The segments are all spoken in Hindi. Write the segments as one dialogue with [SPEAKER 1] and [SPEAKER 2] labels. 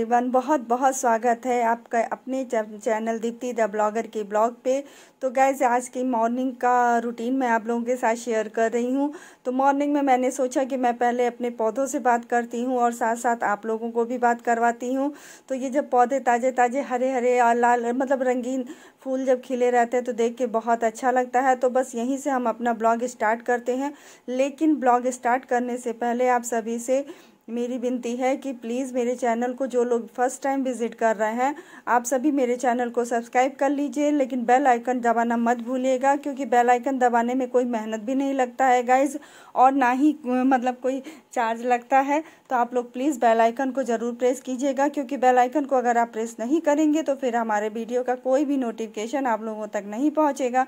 [SPEAKER 1] एवरीवन बहुत बहुत स्वागत है आपका अपने चैनल दीप्ति द ब्लॉगर के ब्लॉग पे तो गैज़ आज की मॉर्निंग का रूटीन मैं आप लोगों के साथ शेयर कर रही हूँ तो मॉर्निंग में मैंने सोचा कि मैं पहले अपने पौधों से बात करती हूँ और साथ साथ आप लोगों को भी बात करवाती हूँ तो ये जब पौधे ताज़े ताज़े हरे हरे और लाल मतलब रंगीन फूल जब खिले रहते हैं तो देख के बहुत अच्छा लगता है तो बस यहीं से हम अपना ब्लॉग स्टार्ट करते हैं लेकिन ब्लॉग स्टार्ट करने से पहले आप सभी से मेरी विनती है कि प्लीज़ मेरे चैनल को जो लोग फर्स्ट टाइम विजिट कर रहे हैं आप सभी मेरे चैनल को सब्सक्राइब कर लीजिए लेकिन बेल आइकन दबाना मत भूलिएगा क्योंकि बेल आइकन दबाने में कोई मेहनत भी नहीं लगता है गाइज और ना ही मतलब कोई चार्ज लगता है तो आप लोग प्लीज़ बेल आइकन को ज़रूर प्रेस कीजिएगा क्योंकि बेल आइकन को अगर आप प्रेस नहीं करेंगे तो फिर हमारे वीडियो का कोई भी नोटिफिकेशन आप लोगों तक नहीं पहुँचेगा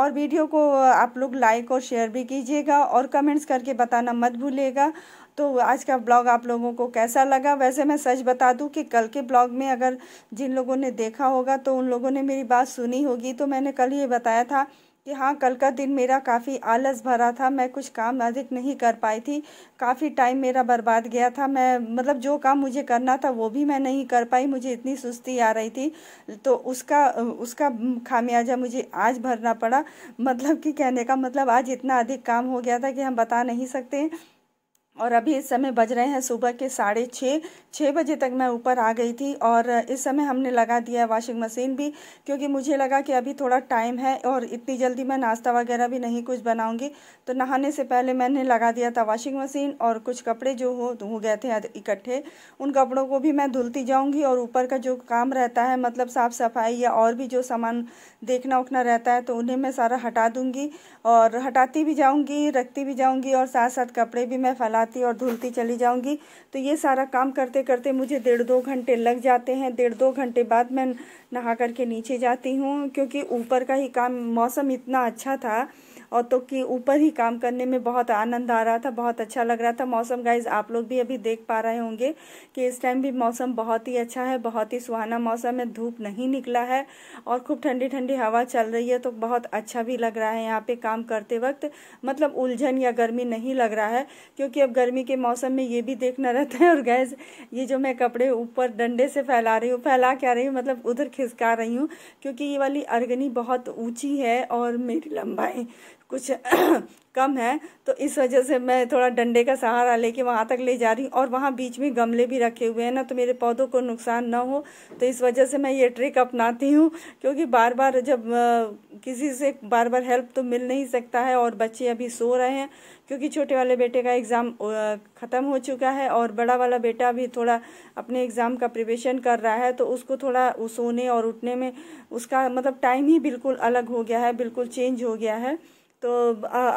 [SPEAKER 1] और वीडियो को आप लोग लाइक और शेयर भी कीजिएगा और कमेंट्स करके बताना मत भूलिएगा तो आज का ब्लॉग आप लोगों को कैसा लगा वैसे मैं सच बता दूं कि कल के ब्लॉग में अगर जिन लोगों ने देखा होगा तो उन लोगों ने मेरी बात सुनी होगी तो मैंने कल ये बताया था कि हाँ कल का दिन मेरा काफ़ी आलस भरा था मैं कुछ काम अधिक नहीं कर पाई थी काफ़ी टाइम मेरा बर्बाद गया था मैं मतलब जो काम मुझे करना था वो भी मैं नहीं कर पाई मुझे इतनी सुस्ती आ रही थी तो उसका उसका खामियाजा मुझे आज भरना पड़ा मतलब कि कहने का मतलब आज इतना अधिक काम हो गया था कि हम बता नहीं सकते और अभी इस समय बज रहे हैं सुबह के साढ़े छः छः बजे तक मैं ऊपर आ गई थी और इस समय हमने लगा दिया है वॉशिंग मशीन भी क्योंकि मुझे लगा कि अभी थोड़ा टाइम है और इतनी जल्दी मैं नाश्ता वगैरह भी नहीं कुछ बनाऊंगी तो नहाने से पहले मैंने लगा दिया था वॉशिंग मशीन और कुछ कपड़े जो हो धो गए थे इकट्ठे उन कपड़ों को भी मैं धुलती जाऊँगी और ऊपर का जो काम रहता है मतलब साफ़ सफाई या और भी जो सामान देखना उखना रहता है तो उन्हें मैं सारा हटा दूँगी और हटाती भी जाऊँगी रखती भी जाऊँगी और साथ साथ कपड़े भी मैं फैला लगाती और धुलती चली जाऊंगी तो ये सारा काम करते करते मुझे डेढ़ दो घंटे लग जाते हैं डेढ़ दो घंटे बाद मैं नहा करके नीचे जाती हूँ क्योंकि ऊपर का ही काम मौसम इतना अच्छा था और तो कि ऊपर ही काम करने में बहुत आनंद आ रहा था बहुत अच्छा लग रहा था मौसम गाइज आप लोग भी अभी देख पा रहे होंगे कि इस टाइम भी मौसम बहुत ही अच्छा है बहुत ही सुहाना मौसम है धूप नहीं निकला है और खूब ठंडी ठंडी हवा चल रही है तो बहुत अच्छा भी लग रहा है यहाँ पे काम करते वक्त मतलब उलझन या गर्मी नहीं लग रहा है क्योंकि अब गर्मी के मौसम में ये भी देखना रहता है और गैस ये जो मैं कपड़े ऊपर डंडे से फैला रही हूँ फैला क्या रही हूँ मतलब उधर खिसका रही हूँ क्योंकि ये वाली अर्गनी बहुत ऊँची है और मेरी लंबाई कुछ कम है तो इस वजह से मैं थोड़ा डंडे का सहारा लेके वहाँ तक ले जा रही हूँ और वहाँ बीच में गमले भी रखे हुए हैं ना तो मेरे पौधों को नुकसान ना हो तो इस वजह से मैं ये ट्रिक अपनाती हूँ क्योंकि बार बार जब किसी से बार बार हेल्प तो मिल नहीं सकता है और बच्चे अभी सो रहे हैं क्योंकि छोटे वाले बेटे का एग्ज़ाम ख़त्म हो चुका है और बड़ा वाला बेटा भी थोड़ा अपने एग्ज़ाम का प्रिपेशन कर रहा है तो उसको थोड़ा सोने और उठने में उसका मतलब टाइम ही बिल्कुल अलग हो गया है बिल्कुल चेंज हो गया है तो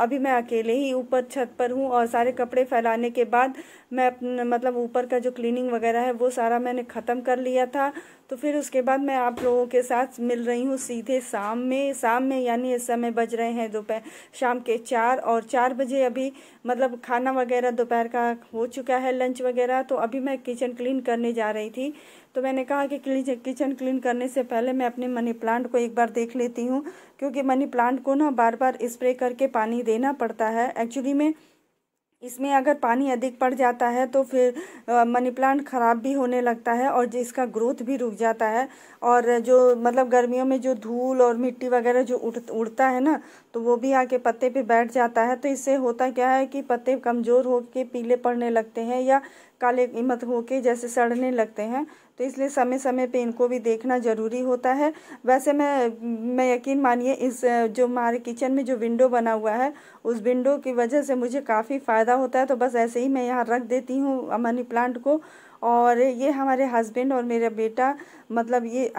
[SPEAKER 1] अभी मैं अकेले ही ऊपर छत पर हूँ और सारे कपड़े फैलाने के बाद मैं मतलब ऊपर का जो क्लीनिंग वगैरह है वो सारा मैंने ख़त्म कर लिया था तो फिर उसके बाद मैं आप लोगों के साथ मिल रही हूँ सीधे शाम में शाम में यानी इस समय बज रहे हैं दोपहर शाम के चार और चार बजे अभी मतलब खाना वगैरह दोपहर का हो चुका है लंच वगैरह तो अभी मैं किचन क्लीन करने जा रही थी तो मैंने कहा कि किचन क्लीन करने से पहले मैं अपने मनी प्लांट को एक बार देख लेती हूँ क्योंकि मनी प्लांट को ना बार बार स्प्रे करके पानी देना पड़ता है एक्चुअली में इसमें अगर पानी अधिक पड़ जाता है तो फिर मनी प्लांट ख़राब भी होने लगता है और जिसका ग्रोथ भी रुक जाता है और जो मतलब गर्मियों में जो धूल और मिट्टी वगैरह जो उड़ उड़ता है ना तो वो भी आके पत्ते पे बैठ जाता है तो इससे होता क्या है कि पत्ते कमज़ोर होके पीले पड़ने लगते हैं या काले मत होके जैसे सड़ने लगते हैं तो इसलिए समय समय पे इनको भी देखना ज़रूरी होता है वैसे मैं मैं यकीन मानिए इस जो हमारे किचन में जो विंडो बना हुआ है उस विंडो की वजह से मुझे काफ़ी फ़ायदा होता है तो बस ऐसे ही मैं यहाँ रख देती हूँ मनी प्लांट को और ये हमारे हस्बैंड और मेरा बेटा मतलब ये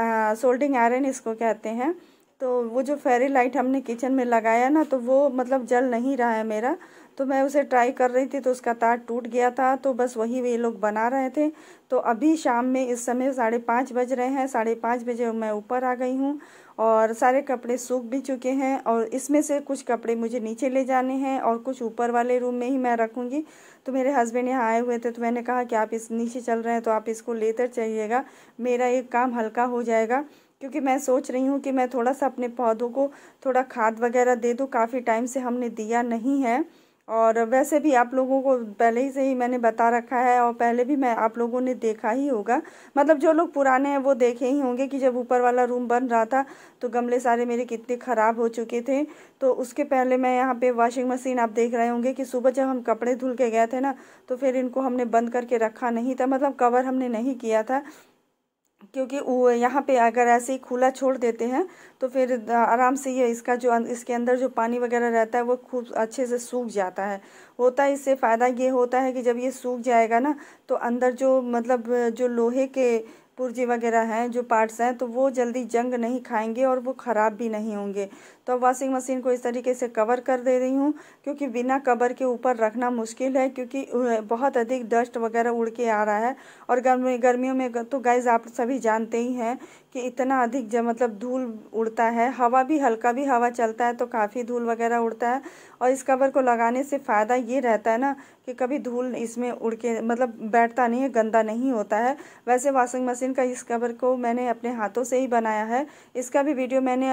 [SPEAKER 1] सोल्डिंग आयरन इसको कहते हैं तो वो जो फेरी लाइट हमने किचन में लगाया ना तो वो मतलब जल नहीं रहा है मेरा तो मैं उसे ट्राई कर रही थी तो उसका तार टूट गया था तो बस वही वे लोग बना रहे थे तो अभी शाम में इस समय साढ़े पाँच बज रहे हैं साढ़े पाँच बजे मैं ऊपर आ गई हूँ और सारे कपड़े सूख भी चुके हैं और इसमें से कुछ कपड़े मुझे नीचे ले जाने हैं और कुछ ऊपर वाले रूम में ही मैं रखूँगी तो मेरे हस्बैंड यहाँ आए हुए थे तो मैंने कहा कि आप इस नीचे चल रहे हैं तो आप इसको लेकर चलिएगा मेरा एक काम हल्का हो जाएगा क्योंकि मैं सोच रही हूँ कि मैं थोड़ा सा अपने पौधों को थोड़ा खाद वगैरह दे दूँ काफ़ी टाइम से हमने दिया नहीं है और वैसे भी आप लोगों को पहले ही से ही मैंने बता रखा है और पहले भी मैं आप लोगों ने देखा ही होगा मतलब जो लोग पुराने हैं वो देखे ही होंगे कि जब ऊपर वाला रूम बन रहा था तो गमले सारे मेरे कितने ख़राब हो चुके थे तो उसके पहले मैं यहाँ पे वॉशिंग मशीन आप देख रहे होंगे कि सुबह जब हम कपड़े धुल के गए थे ना तो फिर इनको हमने बंद करके रखा नहीं था मतलब कवर हमने नहीं किया था क्योंकि यहाँ पे अगर ऐसे ही खुला छोड़ देते हैं तो फिर आराम से ये इसका जो अं-, इसके अंदर जो पानी वगैरह रहता है वो खूब अच्छे से सूख जाता है होता है इससे फ़ायदा ये होता है कि जब ये सूख जाएगा ना तो अंदर जो मतलब जो लोहे के पुर्जे वगैरह हैं जो पार्ट्स हैं तो वो जल्दी जंग नहीं खाएंगे और वो ख़राब भी नहीं होंगे तो अब वॉशिंग मशीन को इस तरीके से कवर कर दे रही हूँ क्योंकि बिना कवर के ऊपर रखना मुश्किल है क्योंकि बहुत अधिक डस्ट वगैरह उड़ के आ रहा है और गर्मी गर्मियों में तो गैज़ आप सभी जानते ही हैं कि इतना अधिक जब मतलब धूल उड़ता है हवा भी हल्का भी हवा चलता है तो काफ़ी धूल वगैरह उड़ता है और इस कवर को लगाने से फ़ायदा ये रहता है ना कि कभी धूल इसमें उड़ के मतलब बैठता नहीं है गंदा नहीं होता है वैसे वॉशिंग मशीन का इस कवर को मैंने अपने हाथों से ही बनाया है इसका भी वीडियो मैंने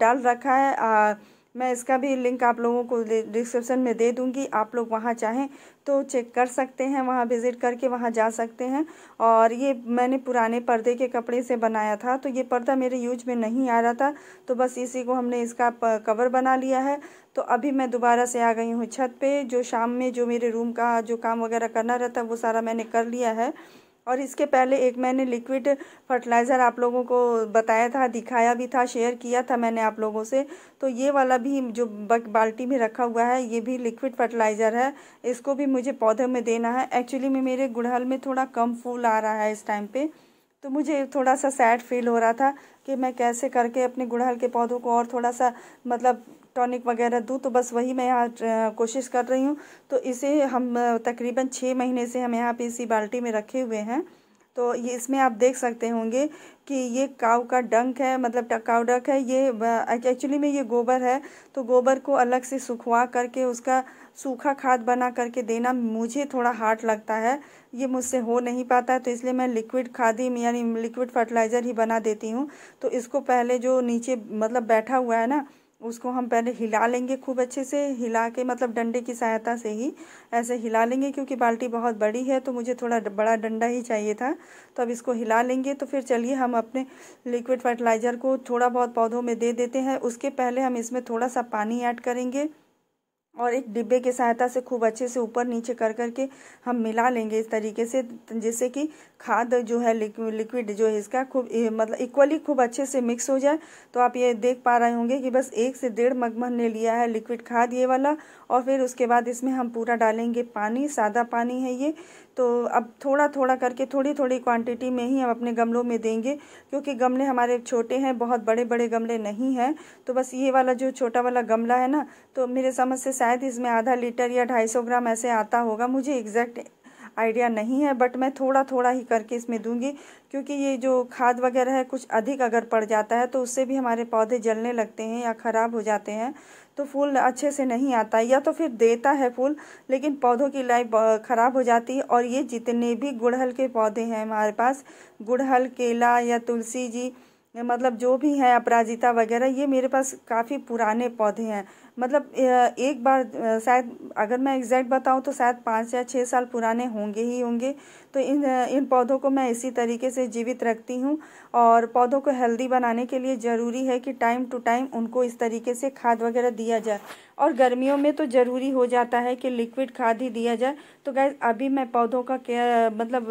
[SPEAKER 1] डाल रखा है आ, मैं इसका भी लिंक आप लोगों को डिस्क्रिप्शन में दे दूंगी आप लोग वहाँ चाहें तो चेक कर सकते हैं वहाँ विज़िट करके वहाँ जा सकते हैं और ये मैंने पुराने पर्दे के कपड़े से बनाया था तो ये पर्दा मेरे यूज में नहीं आ रहा था तो बस इसी को हमने इसका कवर बना लिया है तो अभी मैं दोबारा से आ गई हूँ छत पर जो शाम में जो मेरे रूम का जो काम वगैरह करना रहता है वो सारा मैंने कर लिया है और इसके पहले एक मैंने लिक्विड फर्टिलाइज़र आप लोगों को बताया था दिखाया भी था शेयर किया था मैंने आप लोगों से तो ये वाला भी जो बाल्टी में रखा हुआ है ये भी लिक्विड फर्टिलाइज़र है इसको भी मुझे पौधे में देना है एक्चुअली में मेरे गुड़हल में थोड़ा कम फूल आ रहा है इस टाइम पर तो मुझे थोड़ा सा सैड फील हो रहा था कि मैं कैसे करके अपने गुड़हल के पौधों को और थोड़ा सा मतलब टॉनिक वगैरह दूँ तो बस वही मैं यहाँ कोशिश कर रही हूँ तो इसे हम तकरीबन छः महीने से हम यहाँ पे इसी बाल्टी में रखे हुए हैं तो ये इसमें आप देख सकते होंगे कि ये काव का डंक है मतलब काव डंक है ये एक्चुअली में ये गोबर है तो गोबर को अलग से सुखवा करके उसका सूखा खाद बना करके देना मुझे थोड़ा हार्ड लगता है ये मुझसे हो नहीं पाता है तो इसलिए मैं लिक्विड खाद ही यानी लिक्विड फर्टिलाइज़र ही बना देती हूँ तो इसको पहले जो नीचे मतलब बैठा हुआ है ना उसको हम पहले हिला लेंगे खूब अच्छे से हिला के मतलब डंडे की सहायता से ही ऐसे हिला लेंगे क्योंकि बाल्टी बहुत बड़ी है तो मुझे थोड़ा बड़ा डंडा ही चाहिए था तो अब इसको हिला लेंगे तो फिर चलिए हम अपने लिक्विड फर्टिलाइज़र को थोड़ा बहुत पौधों में दे देते हैं उसके पहले हम इसमें थोड़ा सा पानी ऐड करेंगे और एक डिब्बे की सहायता से खूब अच्छे से ऊपर नीचे कर कर के हम मिला लेंगे इस तरीके से जिससे कि खाद जो है लिक्विड जो है इसका खूब मतलब इक्वली खूब अच्छे से मिक्स हो जाए तो आप ये देख पा रहे होंगे कि बस एक से डेढ़ मगमन ने लिया है लिक्विड खाद ये वाला और फिर उसके बाद इसमें हम पूरा डालेंगे पानी सादा पानी है ये तो अब थोड़ा थोड़ा करके थोड़ी थोड़ी क्वांटिटी में ही हम अपने गमलों में देंगे क्योंकि गमले हमारे छोटे हैं बहुत बड़े बड़े गमले नहीं हैं तो बस ये वाला जो छोटा वाला गमला है ना तो मेरे समझ से शायद इसमें आधा लीटर या ढाई सौ ग्राम ऐसे आता होगा मुझे एग्जैक्ट आइडिया नहीं है बट मैं थोड़ा थोड़ा ही करके इसमें दूंगी क्योंकि ये जो खाद वगैरह है कुछ अधिक अगर पड़ जाता है तो उससे भी हमारे पौधे जलने लगते हैं या ख़राब हो जाते हैं तो फूल अच्छे से नहीं आता या तो फिर देता है फूल लेकिन पौधों की लाइफ ख़राब हो जाती है और ये जितने भी गुड़हल के पौधे हैं हमारे पास गुड़हल केला या तुलसी जी मतलब जो भी हैं अपराजिता वगैरह ये मेरे पास काफ़ी पुराने पौधे हैं मतलब एक बार शायद अगर मैं एग्जैक्ट बताऊं तो शायद पाँच या छः साल पुराने होंगे ही होंगे तो इन इन पौधों को मैं इसी तरीके से जीवित रखती हूँ और पौधों को हेल्दी बनाने के लिए ज़रूरी है कि टाइम टू टाइम उनको इस तरीके से खाद वगैरह दिया जाए और गर्मियों में तो ज़रूरी हो जाता है कि लिक्विड खाद ही दिया जाए तो गैस अभी मैं पौधों का केयर मतलब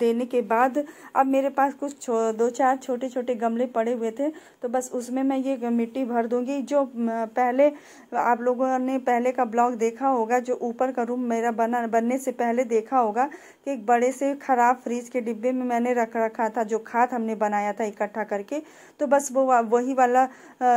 [SPEAKER 1] देने के बाद अब मेरे पास कुछ दो चार छोटे छोटे गमले पड़े हुए थे तो बस उसमें मैं ये मिट्टी भर दूँगी जो पहले आप लोगों ने पहले का ब्लॉग देखा होगा जो ऊपर का रूम मेरा बना बनने से पहले देखा होगा कि एक बड़े से ख़राब फ्रिज के डिब्बे में मैंने रख रखा था जो खाद हमने बनाया था इकट्ठा करके तो बस वो वही वाला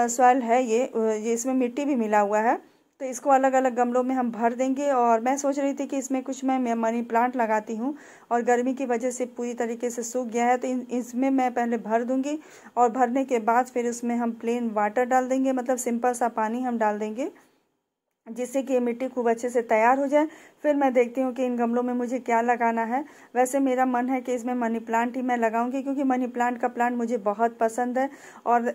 [SPEAKER 1] सॉइल है ये, ये इसमें मिट्टी भी मिला हुआ है तो इसको अलग अलग गमलों में हम भर देंगे और मैं सोच रही थी कि इसमें कुछ मैं मनी प्लांट लगाती हूँ और गर्मी की वजह से पूरी तरीके से सूख गया है तो इसमें मैं पहले भर दूँगी और भरने के बाद फिर उसमें हम प्लेन वाटर डाल देंगे मतलब सिंपल सा पानी हम डाल देंगे जिससे कि ये मिट्टी खूब अच्छे से तैयार हो जाए फिर मैं देखती हूँ कि इन गमलों में मुझे क्या लगाना है वैसे मेरा मन है कि इसमें मनी प्लांट ही मैं लगाऊंगी क्योंकि मनी प्लांट का प्लांट मुझे बहुत पसंद है और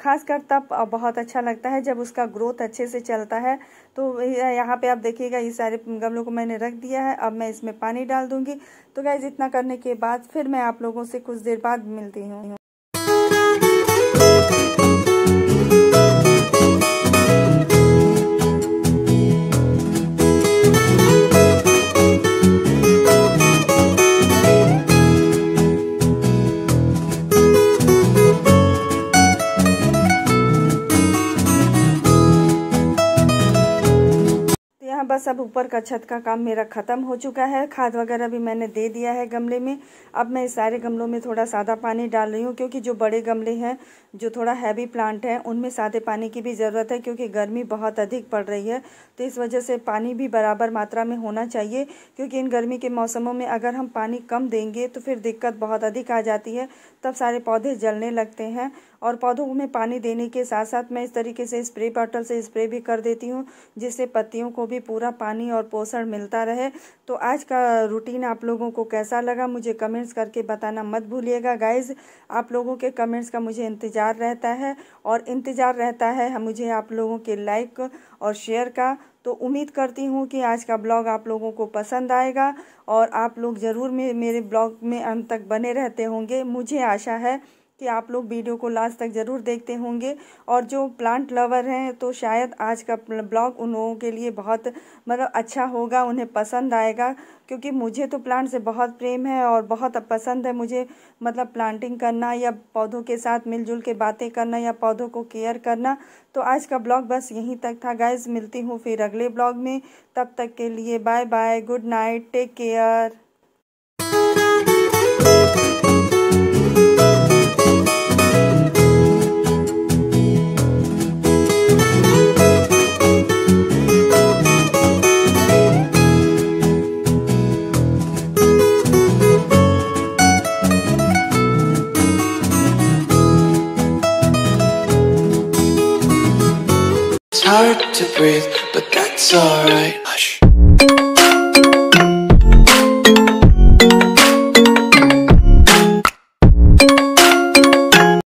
[SPEAKER 1] ख़ासकर तब बहुत अच्छा लगता है जब उसका ग्रोथ अच्छे से चलता है तो यहाँ पे आप देखिएगा ये सारे गमलों को मैंने रख दिया है अब मैं इसमें पानी डाल दूंगी तो गैज़ इतना करने के बाद फिर मैं आप लोगों से कुछ देर बाद मिलती हूँ बस अब ऊपर का छत का काम मेरा ख़त्म हो चुका है खाद वगैरह भी मैंने दे दिया है गमले में अब मैं इस सारे गमलों में थोड़ा सादा पानी डाल रही हूँ क्योंकि जो बड़े गमले हैं जो थोड़ा हैवी प्लांट हैं उनमें सादे पानी की भी ज़रूरत है क्योंकि गर्मी बहुत अधिक पड़ रही है तो इस वजह से पानी भी बराबर मात्रा में होना चाहिए क्योंकि इन गर्मी के मौसमों में अगर हम पानी कम देंगे तो फिर दिक्कत बहुत अधिक आ जाती है तब सारे पौधे जलने लगते हैं और पौधों में पानी देने के साथ साथ मैं इस तरीके से स्प्रे बॉटल से स्प्रे भी कर देती हूँ जिससे पत्तियों को भी पूरा पानी और पोषण मिलता रहे तो आज का रूटीन आप लोगों को कैसा लगा मुझे कमेंट्स करके बताना मत भूलिएगा गाइज आप लोगों के कमेंट्स का मुझे इंतज़ार रहता है और इंतज़ार रहता है मुझे आप लोगों के लाइक और शेयर का तो उम्मीद करती हूँ कि आज का ब्लॉग आप लोगों को पसंद आएगा और आप लोग ज़रूर मेरे ब्लॉग में अंत तक बने रहते होंगे मुझे आशा है कि आप लोग वीडियो को लास्ट तक ज़रूर देखते होंगे और जो प्लांट लवर हैं तो शायद आज का ब्लॉग उन लोगों के लिए बहुत मतलब अच्छा होगा उन्हें पसंद आएगा क्योंकि मुझे तो प्लांट से बहुत प्रेम है और बहुत पसंद है मुझे मतलब प्लांटिंग करना या पौधों के साथ मिलजुल के बातें करना या पौधों को केयर करना तो आज का ब्लॉग बस यहीं तक था गाइज मिलती हूँ फिर अगले ब्लॉग में तब तक के लिए bye bye good night take care